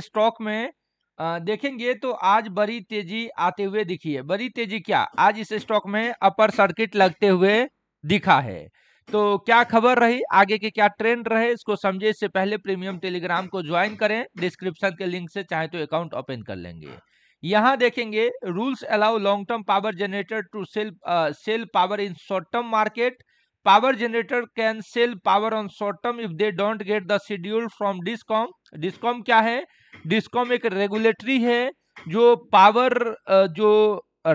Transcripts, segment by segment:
stock में देखेंगे तो आज बड़ी तेजी आते हुए दिखी है बड़ी तेजी क्या आज इस स्टॉक में अपर सर्किट लगते हुए दिखा है तो क्या खबर रही आगे के क्या ट्रेंड रहे इसको समझे इससे पहले प्रीमियम टेलीग्राम को ज्वाइन करें डिस्क्रिप्शन के लिंक से चाहे तो अकाउंट ओपन कर लेंगे यहां देखेंगे rules allow long term power generator to sell sell power in short term market power generator can sell power on short term if they don't get the schedule from discom discom क्या है discom एक regulatory है जो power जो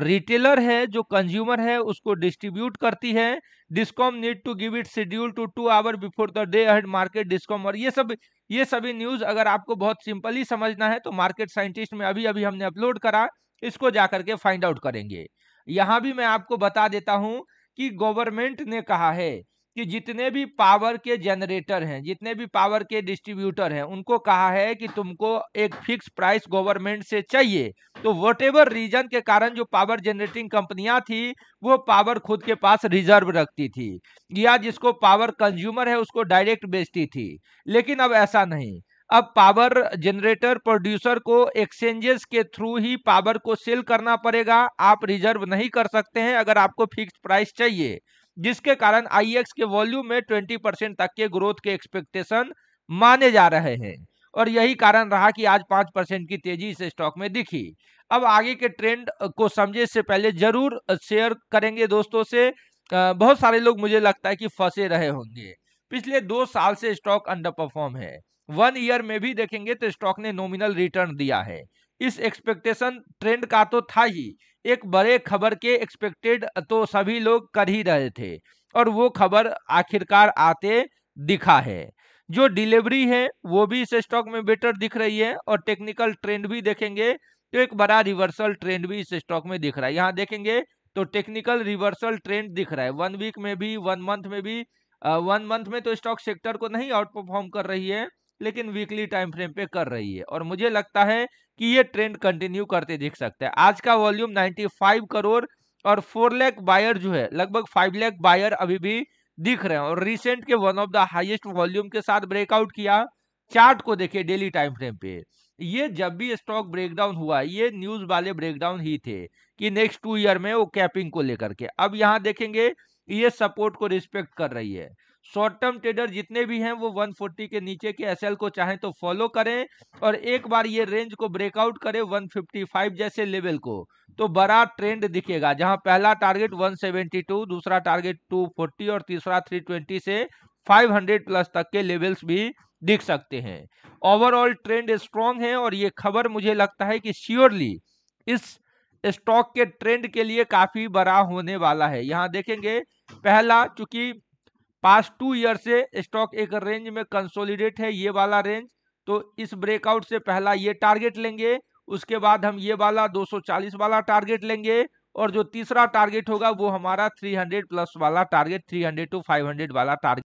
retailer है जो consumer है उसको डिस्ट्रीब्यूट करती है discom need to give it schedule to to hour before the day head market discom और ये सब ये सभी न्यूज अगर आपको बहुत सिंपली समझना है तो मार्केट साइंटिस्ट में अभी अभी हमने अपलोड करा इसको जाकर के फाइंड आउट करेंगे यहाँ भी मैं आपको बता देता हूँ कि गवर्नमेंट ने कहा है कि जितने भी पावर के जनरेटर हैं जितने भी पावर के डिस्ट्रीब्यूटर हैं उनको कहा है कि तुमको एक फिक्स प्राइस गवर्नमेंट से चाहिए तो वट एवर रीजन के कारण जो पावर जनरेटिंग कंपनियां थी वो पावर खुद के पास रिजर्व रखती थी या जिसको पावर कंज्यूमर है उसको डायरेक्ट बेचती थी लेकिन अब ऐसा नहीं अब पावर जनरेटर प्रोड्यूसर को एक्सचेंजेस के थ्रू ही पावर को सेल करना पड़ेगा आप रिजर्व नहीं कर सकते हैं अगर आपको फिक्स प्राइस चाहिए जिसके कारण आईएक्स के वॉल्यूम में 20 परसेंट तक के ग्रोथ के एक्सपेक्टेशन माने जा रहे हैं और यही कारण रहा कि आज पाँच परसेंट की तेजी इस स्टॉक में दिखी अब आगे के ट्रेंड को समझे से पहले जरूर शेयर करेंगे दोस्तों से बहुत सारे लोग मुझे लगता है कि फंसे रहे होंगे पिछले दो साल से स्टॉक अंडर परफॉर्म है वन ईयर में भी देखेंगे तो स्टॉक ने नॉमिनल रिटर्न दिया है इस एक्सपेक्टेशन ट्रेंड का तो था ही एक बड़े खबर के एक्सपेक्टेड तो सभी लोग कर ही रहे थे और वो खबर आखिरकार आते दिखा है जो डिलीवरी है वो भी इस स्टॉक में बेटर दिख रही है और टेक्निकल ट्रेंड भी देखेंगे तो एक बड़ा रिवर्सल ट्रेंड भी इस स्टॉक में दिख रहा है यहाँ देखेंगे तो टेक्निकल रिवर्सल ट्रेंड दिख रहा है वन वीक में भी वन मंथ में भी वन मंथ में तो स्टॉक सेक्टर को नहीं आउट परफॉर्म कर रही है लेकिन वीकली टाइम फ्रेम पे कर रही है और मुझे लगता है कि ये ट्रेंड कंटिन्यू करते दिख सकते हैं आज का वॉल्यूम 95 करोड़ और 4 लाख बायर जो है लगभग 5 लाख बायर अभी भी दिख रहे हैं और रिसेंट के one of the highest volume के साथ ब्रेकआउट किया चार्ट को देखिए डेली टाइम फ्रेम पे ये जब भी स्टॉक ब्रेकडाउन हुआ ये न्यूज वाले ब्रेकडाउन ही थे कि नेक्स्ट टू ईयर में वो कैपिंग को लेकर के अब यहाँ देखेंगे ये सपोर्ट को रिस्पेक्ट कर रही है शॉर्ट टर्म ट्रेडर जितने भी हैं वो 140 के नीचे के एसएल को चाहें तो फॉलो करें और एक बार ये रेंज को ब्रेकआउट करें 155 जैसे लेवल को तो बड़ा ट्रेंड दिखेगा जहां पहला टारगेट 172 दूसरा टारगेट 240 और तीसरा 320 से 500 प्लस तक के लेवल्स भी दिख सकते हैं ओवरऑल ट्रेंड स्ट्रॉन्ग है और ये खबर मुझे लगता है कि श्योरली इस स्टॉक के ट्रेंड के लिए काफ़ी बड़ा होने वाला है यहाँ देखेंगे पहला चूंकि पास टू ईयर से स्टॉक एक रेंज में कंसोलिडेट है ये वाला रेंज तो इस ब्रेकआउट से पहला ये टारगेट लेंगे उसके बाद हम ये वाला 240 वाला टारगेट लेंगे और जो तीसरा टारगेट होगा वो हमारा 300 प्लस वाला टारगेट 300 टू 500 वाला टारगेट